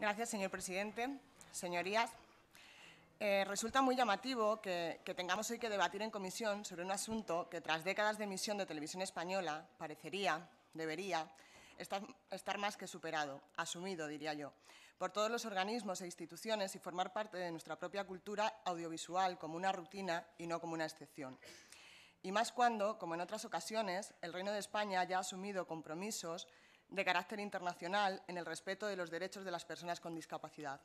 Gracias, señor presidente. Señorías, eh, resulta muy llamativo que, tengamos hoy que debatir en comisión sobre un asunto que tras décadas de emisión de televisión española parecería, debería, estar, estar más que superado, asumido, diría yo, por todos los organismos e instituciones y formar parte de nuestra propia cultura audiovisual como una rutina y no como una excepción. Y más cuando, como en otras ocasiones, el Reino de España ya ha asumido compromisos de carácter internacional en el respeto de los derechos de las personas con discapacidad,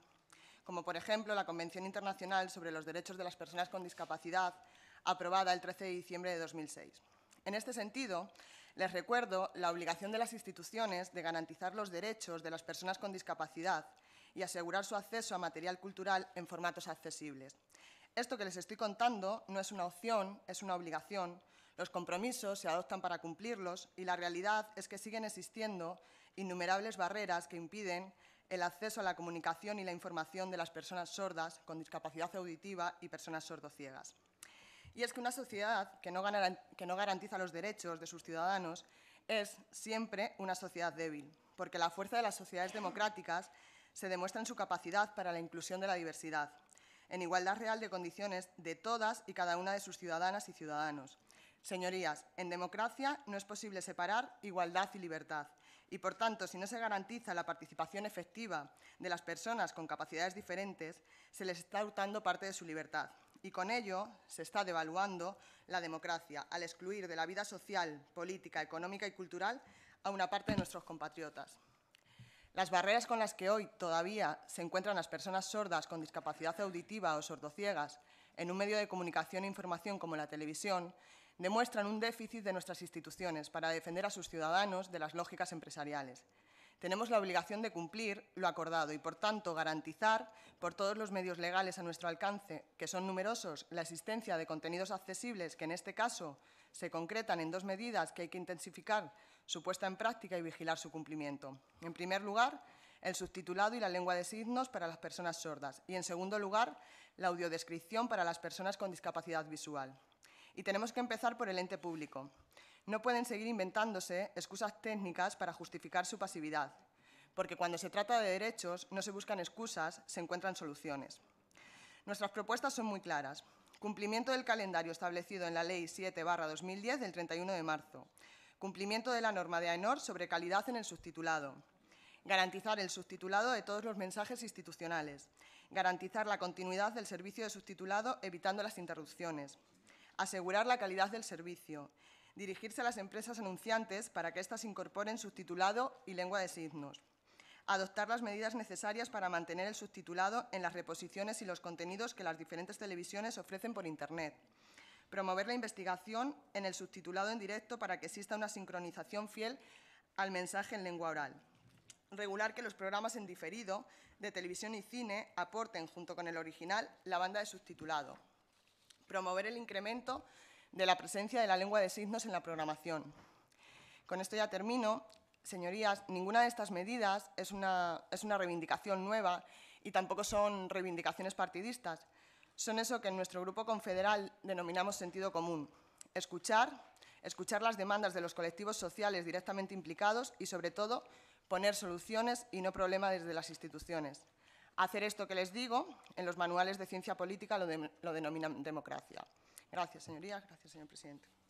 como por ejemplo la Convención Internacional sobre los Derechos de las Personas con Discapacidad, aprobada el 13 de diciembre de 2006. En este sentido, les recuerdo la obligación de las instituciones de garantizar los derechos de las personas con discapacidad y asegurar su acceso a material cultural en formatos accesibles. Esto que les estoy contando no es una opción, es una obligación, los compromisos se adoptan para cumplirlos y la realidad es que siguen existiendo innumerables barreras que impiden el acceso a la comunicación y la información de las personas sordas con discapacidad auditiva y personas sordociegas. Y es que una sociedad que no garantiza los derechos de sus ciudadanos es siempre una sociedad débil, porque la fuerza de las sociedades democráticas se demuestra en su capacidad para la inclusión de la diversidad, en igualdad real de condiciones de todas y cada una de sus ciudadanas y ciudadanos, Señorías, en democracia no es posible separar igualdad y libertad y, por tanto, si no se garantiza la participación efectiva de las personas con capacidades diferentes, se les está hurtando parte de su libertad y, con ello, se está devaluando la democracia al excluir de la vida social, política, económica y cultural a una parte de nuestros compatriotas. Las barreras con las que hoy todavía se encuentran las personas sordas con discapacidad auditiva o sordociegas en un medio de comunicación e información como la televisión demuestran un déficit de nuestras instituciones para defender a sus ciudadanos de las lógicas empresariales. Tenemos la obligación de cumplir lo acordado y, por tanto, garantizar, por todos los medios legales a nuestro alcance, que son numerosos, la existencia de contenidos accesibles que, en este caso, se concretan en dos medidas que hay que intensificar su puesta en práctica y vigilar su cumplimiento. En primer lugar, el subtitulado y la lengua de signos para las personas sordas y, en segundo lugar, la audiodescripción para las personas con discapacidad visual y tenemos que empezar por el ente público. No pueden seguir inventándose excusas técnicas para justificar su pasividad, porque cuando se trata de derechos no se buscan excusas, se encuentran soluciones. Nuestras propuestas son muy claras. Cumplimiento del calendario establecido en la Ley 7-2010 del 31 de marzo. Cumplimiento de la norma de AENOR sobre calidad en el subtitulado. Garantizar el subtitulado de todos los mensajes institucionales. Garantizar la continuidad del servicio de subtitulado evitando las interrupciones asegurar la calidad del servicio, dirigirse a las empresas anunciantes para que éstas incorporen subtitulado y lengua de signos, adoptar las medidas necesarias para mantener el subtitulado en las reposiciones y los contenidos que las diferentes televisiones ofrecen por Internet, promover la investigación en el subtitulado en directo para que exista una sincronización fiel al mensaje en lengua oral, regular que los programas en diferido de televisión y cine aporten, junto con el original, la banda de subtitulado, Promover el incremento de la presencia de la lengua de signos en la programación. Con esto ya termino. Señorías, ninguna de estas medidas es una, es una reivindicación nueva y tampoco son reivindicaciones partidistas. Son eso que en nuestro grupo confederal denominamos sentido común. Escuchar, escuchar las demandas de los colectivos sociales directamente implicados y, sobre todo, poner soluciones y no problemas desde las instituciones hacer esto que les digo, en los manuales de ciencia política lo, denominan democracia. Gracias, señorías. Gracias, señor presidente.